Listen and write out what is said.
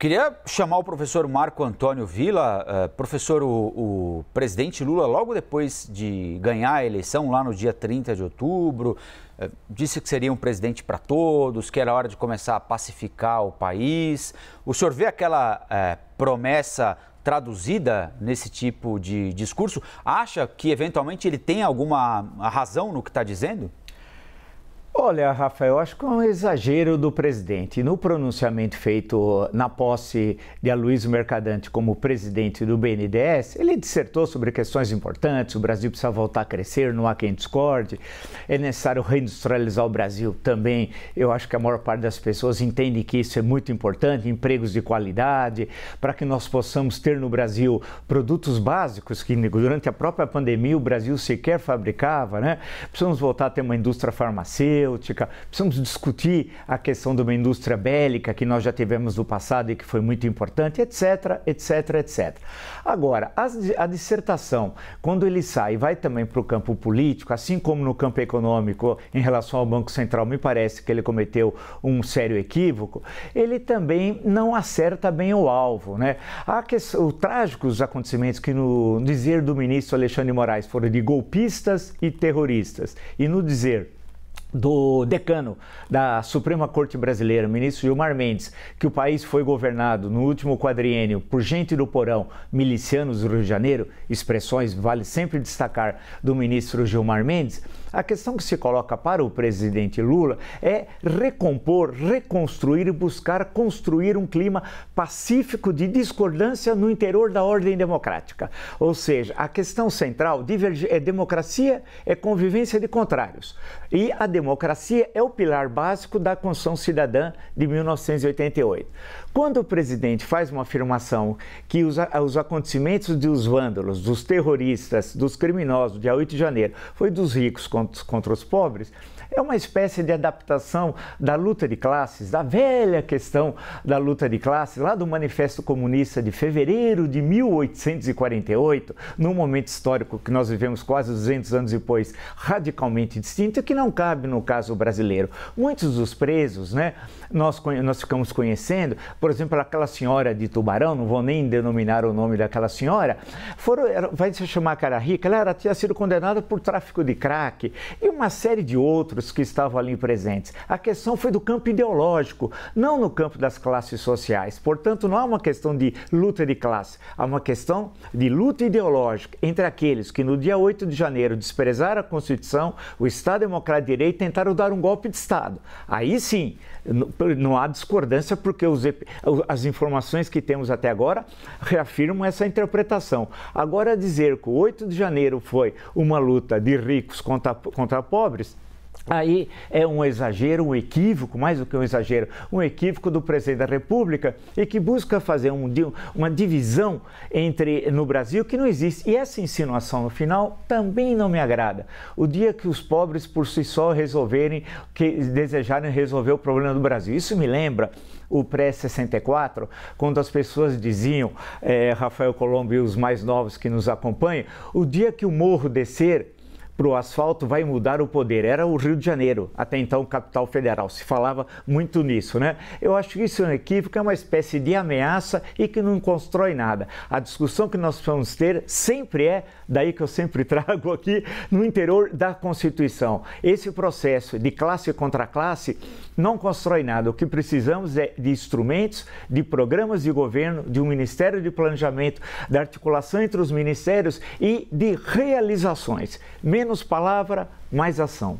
Queria chamar o professor Marco Antônio Vila. Eh, professor, o, o, presidente Lula, logo depois de ganhar a eleição, lá no dia 30 de outubro, eh, disse que seria um presidente para todos, que era hora de começar a pacificar o país. O senhor vê aquela eh, promessa traduzida nesse tipo de discurso? Acha que eventualmente ele tem alguma razão no que está dizendo? Olha, Rafael, acho que é um exagero do presidente. No pronunciamento feito na posse de Aloysio Mercadante como presidente do BNDES, ele dissertou sobre questões importantes, o Brasil precisa voltar a crescer, não há quem discorde, é necessário reindustrializar o Brasil também. Eu acho que a maior parte das pessoas entende que isso é muito importante, empregos de qualidade, para que nós possamos ter no Brasil produtos básicos que durante a própria pandemia o Brasil sequer fabricava, né? Precisamos voltar a ter uma indústria farmacêutica, precisamos discutir a questão de uma indústria bélica que nós já tivemos no passado e que foi muito importante, etc, etc, etc. Agora, a dissertação, quando ele sai vai também para o campo político, assim como no campo econômico em relação ao Banco Central, me parece que ele cometeu um sério equívoco, ele também não acerta bem o alvo. Né? Há que, o trágico dos acontecimentos que no dizer do ministro Alexandre Moraes foram de golpistas e terroristas, e no dizer do decano da Suprema Corte Brasileira, ministro Gilmar Mendes, que o país foi governado no último quadriênio por gente do porão, milicianos do Rio de Janeiro, expressões vale sempre destacar do ministro Gilmar Mendes, a questão que se coloca para o presidente Lula é recompor, reconstruir e buscar construir um clima pacífico de discordância no interior da ordem democrática. Ou seja, a questão central é democracia, é convivência de contrários. E a democracia é o pilar básico da Constituição Cidadã de 1988. Quando o presidente faz uma afirmação que os, os acontecimentos dos vândalos, dos terroristas, dos criminosos, dia 8 de janeiro, foi dos ricos contra, contra os pobres, é uma espécie de adaptação da luta de classes, da velha questão da luta de classes, lá do Manifesto Comunista de fevereiro de 1848, num momento histórico que nós vivemos quase 200 anos depois, radicalmente distinto e que não cabe no caso brasileiro. Muitos dos presos, né, nós, nós ficamos conhecendo, por exemplo, aquela senhora de Tubarão, não vou nem denominar o nome daquela senhora, foram, vai se chamar cara rica, ela tinha sido condenada por tráfico de crack e uma série de outros membros que estavam ali presentes. A questão foi do campo ideológico, não no campo das classes sociais. Portanto, não há é uma questão de luta de classe, há é uma questão de luta ideológica entre aqueles que no dia 8 de janeiro desprezaram a Constituição, o Estado Democrático de Direito e tentaram dar um golpe de Estado. Aí sim, não há discordância porque os, as informações que temos até agora reafirmam essa interpretação. Agora dizer que o 8 de janeiro foi uma luta de ricos contra, contra pobres, Aí é um exagero, um equívoco, mais do que um exagero, um equívoco do presidente da República e que busca fazer um, uma divisão entre no Brasil que não existe. E essa insinuação no final também não me agrada. O dia que os pobres por si só resolverem, que desejarem resolver o problema do Brasil. Isso me lembra o pré-64, quando as pessoas diziam, é, Rafael Colombo e os mais novos que nos acompanham, o dia que o morro descer para o asfalto vai mudar o poder. Era o Rio de Janeiro, até então capital federal. Se falava muito nisso, né? Eu acho que isso é equívoco, é uma espécie de ameaça e que não constrói nada. A discussão que nós vamos ter sempre é, daí que eu sempre trago aqui, no interior da Constituição. Esse processo de classe contra classe não constrói nada. O que precisamos é de instrumentos, de programas de governo, de um Ministério de Planejamento, da articulação entre os ministérios e de realizações. Menos Menos palavra, mais ação.